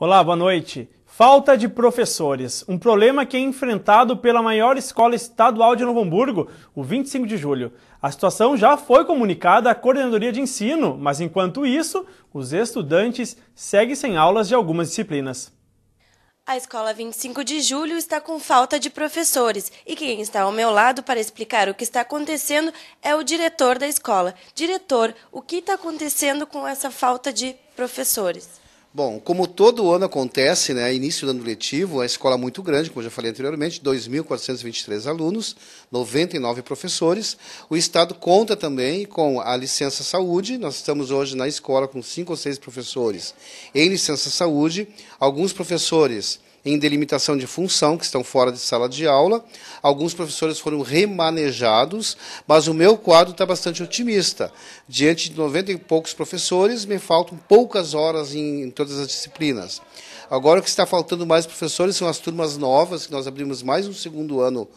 Olá, boa noite. Falta de professores, um problema que é enfrentado pela maior escola estadual de Novo Hamburgo, o 25 de julho. A situação já foi comunicada à coordenadoria de ensino, mas enquanto isso, os estudantes seguem sem aulas de algumas disciplinas. A escola 25 de julho está com falta de professores e quem está ao meu lado para explicar o que está acontecendo é o diretor da escola. Diretor, o que está acontecendo com essa falta de professores? Bom, como todo ano acontece, né, início do ano letivo, a escola é muito grande, como já falei anteriormente, 2.423 alunos, 99 professores. O Estado conta também com a licença saúde, nós estamos hoje na escola com cinco ou seis professores em licença saúde, alguns professores em delimitação de função, que estão fora de sala de aula. Alguns professores foram remanejados, mas o meu quadro está bastante otimista. Diante de 90 e poucos professores, me faltam poucas horas em, em todas as disciplinas. Agora o que está faltando mais professores são as turmas novas, que nós abrimos mais um segundo ano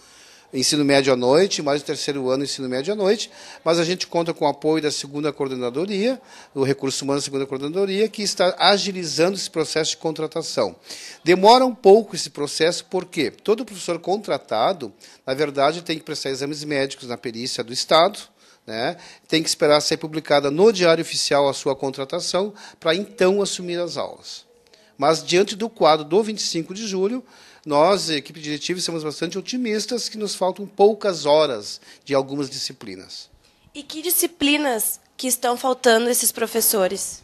ensino médio à noite, mais o terceiro ano ensino médio à noite, mas a gente conta com o apoio da segunda coordenadoria, do recurso humano da segunda coordenadoria, que está agilizando esse processo de contratação. Demora um pouco esse processo, porque todo professor contratado, na verdade, tem que prestar exames médicos na perícia do Estado, né? tem que esperar ser publicada no Diário Oficial a sua contratação, para então assumir as aulas. Mas, diante do quadro do 25 de julho, nós, equipe diretiva, estamos bastante otimistas que nos faltam poucas horas de algumas disciplinas. E que disciplinas que estão faltando esses professores?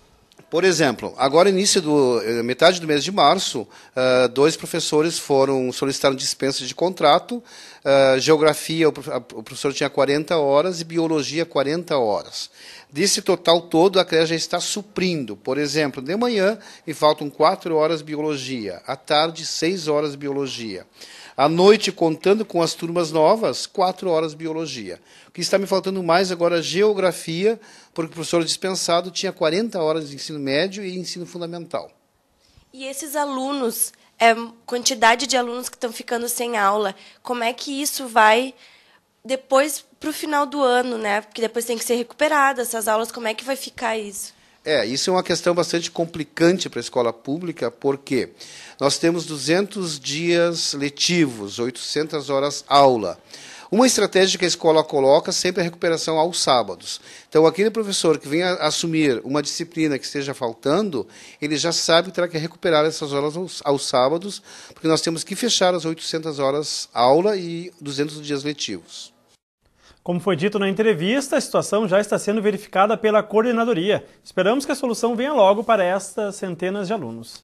Por exemplo, agora início do eh, metade do mês de março, eh, dois professores foram solicitaram dispensa de contrato. Eh, geografia, o, professor tinha 40 horas e biologia 40 horas. Desse total todo, a creche já está suprindo. Por exemplo, de manhã me faltam 4 horas biologia, à tarde 6 horas biologia. À noite, contando com as turmas novas, quatro horas biologia. O que está me faltando mais agora é geografia, porque o professor dispensado tinha 40 horas de ensino médio e ensino fundamental. E esses alunos, é, quantidade de alunos que estão ficando sem aula, como é que isso vai depois para o final do ano, né? Porque depois tem que ser recuperado essas aulas, como é que vai ficar isso? É, isso é uma questão bastante complicante para a escola pública, porque nós temos 200 dias letivos, 800 horas aula. Uma estratégia que a escola coloca sempre é a recuperação aos sábados. Então, aquele professor que vem assumir uma disciplina que esteja faltando, ele já sabe que terá que recuperar essas horas aos, aos sábados, porque nós temos que fechar as 800 horas aula e 200 dias letivos. Como foi dito na entrevista, a situação já está sendo verificada pela coordenadoria. Esperamos que a solução venha logo para estas centenas de alunos.